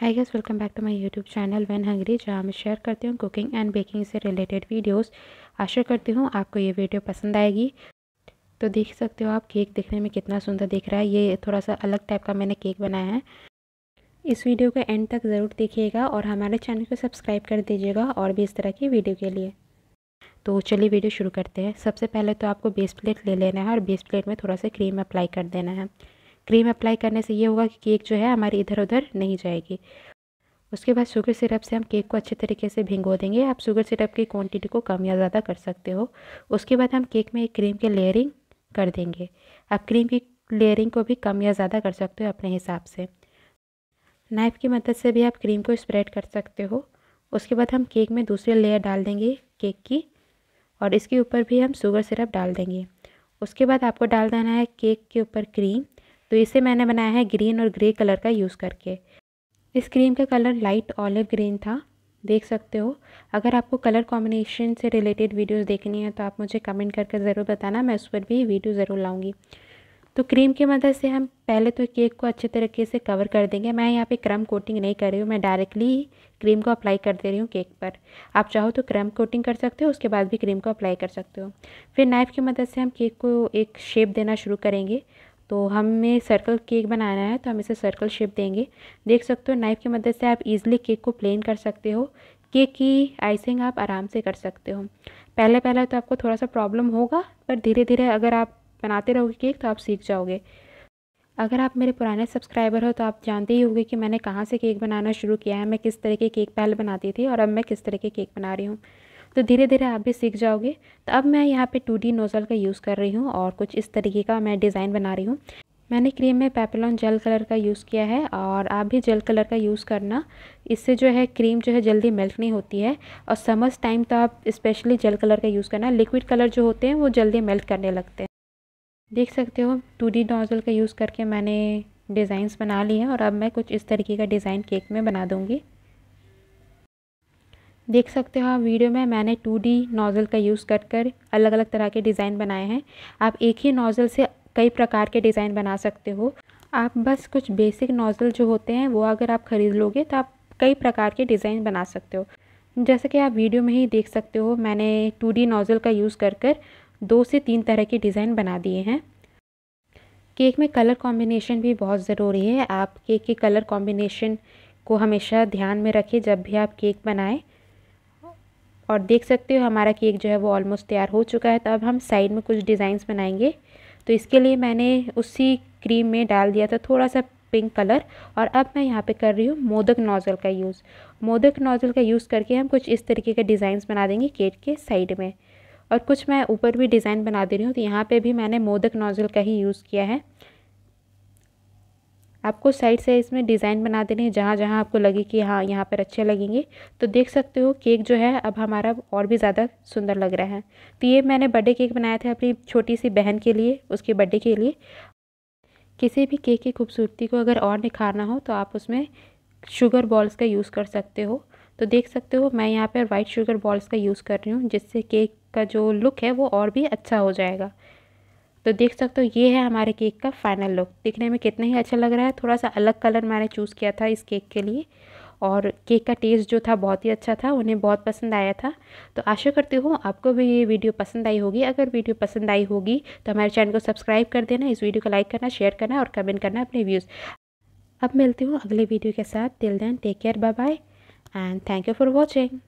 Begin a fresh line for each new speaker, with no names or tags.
hi guys welcome back to my YouTube channel when hungry जहाँ मैं share करती हूँ कुकिंग एंड बेकिंग से रिलेटेड वीडियोस आशा करती हूँ आपको ये वीडियो पसंद आएगी तो देख सकते हो आप केक दिखने में कितना सुंदर दिख रहा है ये थोड़ा सा अलग टाइप का मैंने केक बनाया है इस वीडियो को एंड तक ज़रूर देखिएगा और हमारे चैनल को सब्सक्राइब कर दीजिएगा और भी इस तरह की वीडियो के लिए तो चलिए वीडियो शुरू करते हैं सबसे पहले तो आपको बेस प्लेट ले लेना है और बेस प्लेट में थोड़ा सा क्रीम अप्लाई कर देना है क्रीम अप्लाई करने से ये होगा कि केक जो है हमारी इधर उधर नहीं जाएगी उसके बाद शुगर सिरप से हम केक को अच्छे तरीके से भिंगो देंगे आप शुगर सिरप की क्वांटिटी को कम या ज़्यादा कर सकते हो उसके बाद हम केक में एक क्रीम की लेयरिंग कर देंगे आप क्रीम की लेयरिंग को भी कम या ज़्यादा कर सकते हो अपने हिसाब से नाइफ़ की मदद से भी आप क्रीम को स्प्रेड कर सकते हो उसके बाद हम केक में दूसरी लेयर डाल देंगे केक की और इसके ऊपर भी हम शुगर सिरप डाल देंगे उसके बाद आपको डाल देना है केक के ऊपर क्रीम तो इसे मैंने बनाया है ग्रीन और ग्रे कलर का यूज़ करके इस क्रीम का कलर लाइट ऑलिव ग्रीन था देख सकते हो अगर आपको कलर कॉम्बिनेशन से रिलेटेड वीडियोस देखनी है तो आप मुझे कमेंट करके ज़रूर बताना मैं उस पर भी वीडियो ज़रूर लाऊंगी तो क्रीम की मदद से हम पहले तो केक को अच्छे तरीके से कवर कर देंगे मैं यहाँ पे क्रम कोटिंग नहीं कर रही हूँ मैं डायरेक्टली क्रीम को अप्लाई कर दे रही हूँ केक पर आप चाहो तो क्रम कोटिंग कर सकते हो उसके बाद भी क्रीम को अप्लाई कर सकते हो फिर नाइफ़ की मदद से हम केक को एक शेप देना शुरू करेंगे तो हमें सर्कल केक बनाना है तो हम इसे सर्कल शेप देंगे देख सकते हो नाइफ़ की मदद से आप इजीली केक को प्लेन कर सकते हो केक की आइसिंग आप आराम से कर सकते हो पहले पहले तो आपको थोड़ा सा प्रॉब्लम होगा पर धीरे धीरे अगर आप बनाते रहोगे केक तो आप सीख जाओगे अगर आप मेरे पुराने सब्सक्राइबर हो तो आप जानते ही होंगे कि मैंने कहाँ से केक बनाना शुरू किया है मैं किस तरह के केक पहले बनाती थी और अब मैं किस तरह के केक बना रही हूँ तो धीरे धीरे आप भी सीख जाओगे तो अब मैं यहाँ पे टू डी नोज़ल का यूज़ कर रही हूँ और कुछ इस तरीके का मैं डिज़ाइन बना रही हूँ मैंने क्रीम में पेपलॉन जेल कलर का यूज़ किया है और आप भी जेल कलर का यूज़ करना इससे जो है क्रीम जो है जल्दी मेल्ट नहीं होती है और समर्स टाइम तो आप स्पेशली जेल कलर का यूज़ करना लिक्विड कलर जो होते हैं वो जल्दी मेल्ट करने लगते हैं देख सकते हो टू डी नोज़ल का यूज़ करके मैंने डिज़ाइंस बना ली हैं और अब मैं कुछ इस तरीके का डिज़ाइन केक में बना दूँगी देख सकते हो आप वीडियो में मैंने टू डी नोज़ल का यूज़ कर कर अलग अलग तरह के डिज़ाइन बनाए हैं आप एक ही नोज़ल से कई प्रकार के डिज़ाइन बना सकते हो आप बस कुछ बेसिक नोज़ल जो होते हैं वो अगर आप ख़रीद लोगे तो आप कई प्रकार के डिज़ाइन बना सकते हो जैसे कि आप वीडियो में ही देख सकते हो मैंने टू डी नोज़ल का यूज़ कर कर दो से तीन तरह के डिज़ाइन बना दिए हैं केक में कलर कॉम्बिनेशन भी बहुत ज़रूरी है आप केक के कलर कॉम्बिनेशन को हमेशा ध्यान में रखें जब भी आप केक बनाएं और देख सकते हो हमारा केक जो है वो ऑलमोस्ट तैयार हो चुका है तो अब हम साइड में कुछ डिज़ाइंस बनाएंगे तो इसके लिए मैंने उसी क्रीम में डाल दिया था थोड़ा सा पिंक कलर और अब मैं यहाँ पे कर रही हूँ मोदक नोज़ल का यूज़ मोदक नोज़ल का यूज़ करके हम कुछ इस तरीके के डिज़ाइंस बना देंगे केक के साइड में और कुछ मैं ऊपर भी डिज़ाइन बना दे रही हूँ तो यहाँ पे भी मैंने मोदक नोज़ल का ही यूज़ किया है आपको साइड से इसमें डिज़ाइन बना देने हैं जहाँ जहाँ आपको लगे कि हाँ यहाँ पर अच्छे लगेंगे तो देख सकते हो केक जो है अब हमारा और भी ज़्यादा सुंदर लग रहा है तो ये मैंने बर्थडे केक बनाया था अपनी छोटी सी बहन के लिए उसके बर्थडे के लिए किसी भी केक की खूबसूरती को अगर और निखारना हो तो आप उसमें शुगर बॉल्स का यूज़ कर सकते हो तो देख सकते हो मैं यहाँ पर वाइट शुगर बॉल्स का यूज़ कर रही हूँ जिससे केक का जो लुक है वो और भी अच्छा हो जाएगा तो देख सकते हो ये है हमारे केक का फाइनल लुक दिखने में कितना ही अच्छा लग रहा है थोड़ा सा अलग कलर मैंने चूज़ किया था इस केक के लिए और केक का टेस्ट जो था बहुत ही अच्छा था उन्हें बहुत पसंद आया था तो आशा करती हूँ आपको भी ये वीडियो पसंद आई होगी अगर वीडियो पसंद आई होगी तो हमारे चैनल को सब्सक्राइब कर देना इस वीडियो को लाइक करना शेयर करना और कमेंट करना अपने व्यूज़ अब मिलती हूँ अगले वीडियो के साथ till then take care bye bye and thank you for watching